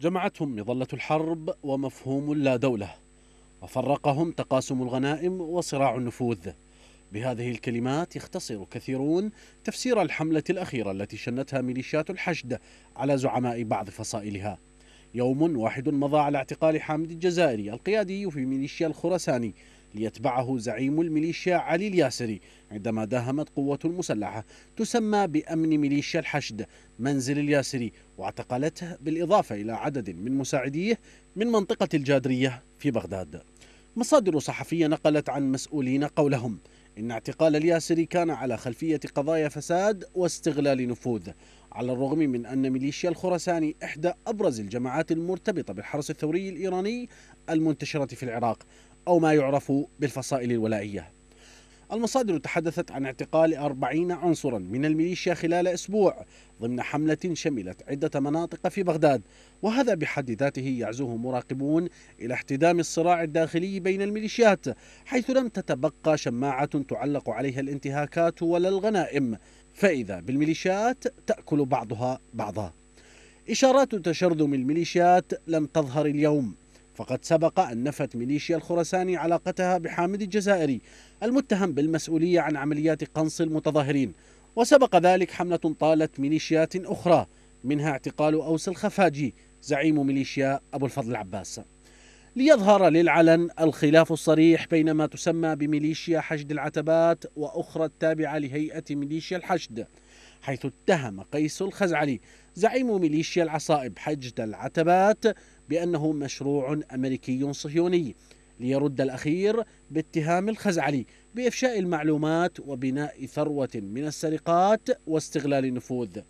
جمعتهم مظلة الحرب ومفهوم اللا دولة وفرقهم تقاسم الغنائم وصراع النفوذ بهذه الكلمات يختصر كثيرون تفسير الحملة الأخيرة التي شنتها ميليشيات الحشد على زعماء بعض فصائلها يوم واحد مضى على اعتقال حامد الجزائري القيادي في ميليشيا الخرساني ليتبعه زعيم الميليشيا علي الياسري عندما داهمت قوة مسلحة تسمى بأمن ميليشيا الحشد منزل الياسري واعتقلته بالإضافة إلى عدد من مساعديه من منطقة الجادرية في بغداد مصادر صحفية نقلت عن مسؤولين قولهم إن اعتقال الياسري كان على خلفية قضايا فساد واستغلال نفوذ على الرغم من أن ميليشيا الخرساني إحدى أبرز الجماعات المرتبطة بالحرس الثوري الإيراني المنتشرة في العراق أو ما يعرف بالفصائل الولائية المصادر تحدثت عن اعتقال أربعين عنصرا من الميليشيا خلال أسبوع ضمن حملة شملت عدة مناطق في بغداد وهذا بحد ذاته يعزوه مراقبون إلى احتدام الصراع الداخلي بين الميليشيات حيث لم تتبقى شماعة تعلق عليها الانتهاكات ولا الغنائم فإذا بالميليشيات تأكل بعضها بعضا إشارات تشرذم الميليشيات لم تظهر اليوم فقد سبق أن نفت ميليشيا الخرساني علاقتها بحامد الجزائري المتهم بالمسؤولية عن عمليات قنص المتظاهرين وسبق ذلك حملة طالت ميليشيات أخرى منها اعتقال أوس الخفاجي زعيم ميليشيا أبو الفضل العباس ليظهر للعلن الخلاف الصريح بين ما تسمى بميليشيا حشد العتبات وأخرى التابعة لهيئة ميليشيا الحشد حيث اتهم قيس الخزعلي زعيم ميليشيا العصائب حشد العتبات بأنه مشروع أمريكي صهيوني ليرد الأخير باتهام الخزعلي بإفشاء المعلومات وبناء ثروة من السرقات واستغلال النفوذ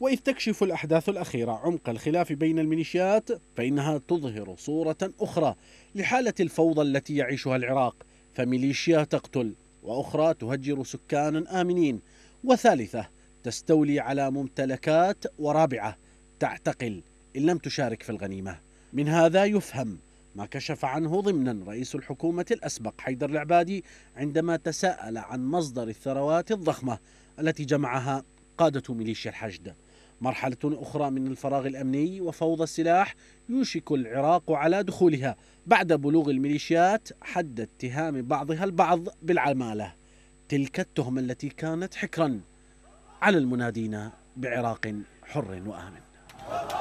وإذ تكشف الأحداث الأخيرة عمق الخلاف بين الميليشيات فإنها تظهر صورة أخرى لحالة الفوضى التي يعيشها العراق فميليشيا تقتل وأخرى تهجر سكانا آمنين وثالثة تستولي على ممتلكات ورابعة تعتقل إن لم تشارك في الغنيمة من هذا يفهم ما كشف عنه ضمنا رئيس الحكومة الأسبق حيدر العبادي عندما تساءل عن مصدر الثروات الضخمة التي جمعها قادة ميليشيا الحشد مرحلة أخرى من الفراغ الأمني وفوضى السلاح يوشك العراق على دخولها بعد بلوغ الميليشيات حد اتهام بعضها البعض بالعمالة تلك التهمة التي كانت حكرا على المنادين بعراق حر وآمن